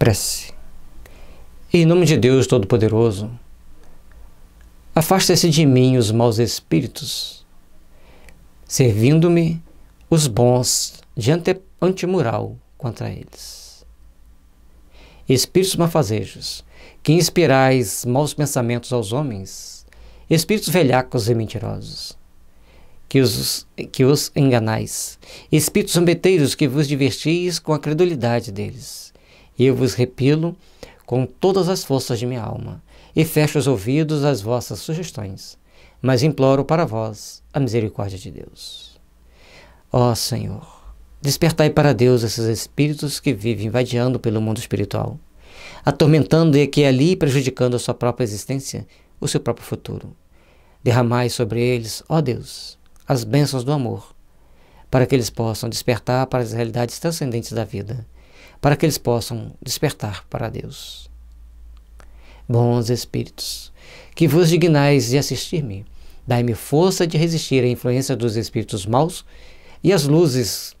Prece. Em nome de Deus Todo-Poderoso, afasta-se de mim os maus espíritos, servindo-me os bons de ante, antimural contra eles. Espíritos mafazejos, que inspirais maus pensamentos aos homens, espíritos velhacos e mentirosos, que os, que os enganais, espíritos zombeteiros que vos divertis com a credulidade deles, e eu vos repilo com todas as forças de minha alma, e fecho os ouvidos às vossas sugestões, mas imploro para vós a misericórdia de Deus. Ó Senhor, despertai para Deus esses espíritos que vivem vadiando pelo mundo espiritual, atormentando e aqui e ali prejudicando a sua própria existência, o seu próprio futuro. Derramai sobre eles, ó Deus, as bênçãos do amor, para que eles possam despertar para as realidades transcendentes da vida para que eles possam despertar para Deus. Bons Espíritos, que vos dignais de assistir-me, dai-me força de resistir à influência dos espíritos maus e às luzes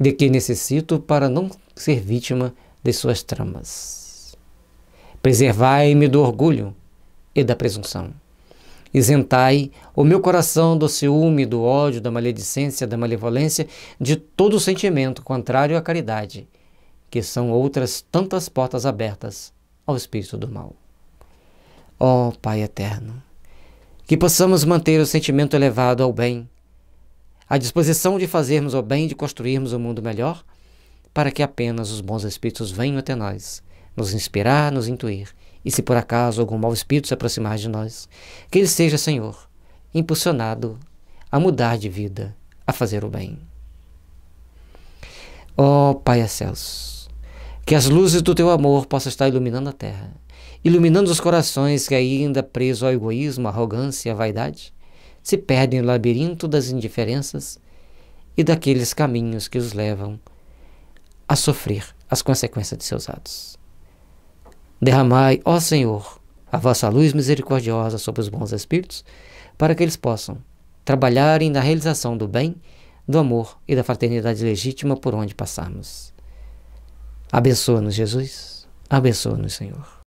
de que necessito para não ser vítima de suas tramas. Preservai-me do orgulho e da presunção. Isentai o meu coração do ciúme, do ódio, da maledicência, da malevolência, de todo sentimento contrário à caridade que são outras tantas portas abertas ao espírito do mal. Ó oh, Pai eterno, que possamos manter o sentimento elevado ao bem, a disposição de fazermos o bem e de construirmos um mundo melhor, para que apenas os bons espíritos venham até nós, nos inspirar, nos intuir, e se por acaso algum mau espírito se aproximar de nós, que ele seja, Senhor, impulsionado a mudar de vida, a fazer o bem. Ó oh, Pai excelso, que as luzes do teu amor possam estar iluminando a terra, iluminando os corações que ainda presos ao egoísmo, à arrogância e à vaidade, se perdem no labirinto das indiferenças e daqueles caminhos que os levam a sofrer as consequências de seus atos. Derramai, ó Senhor, a vossa luz misericordiosa sobre os bons espíritos, para que eles possam trabalharem na realização do bem, do amor e da fraternidade legítima por onde passarmos. Abençoa-nos, Jesus. Abençoa-nos, Senhor.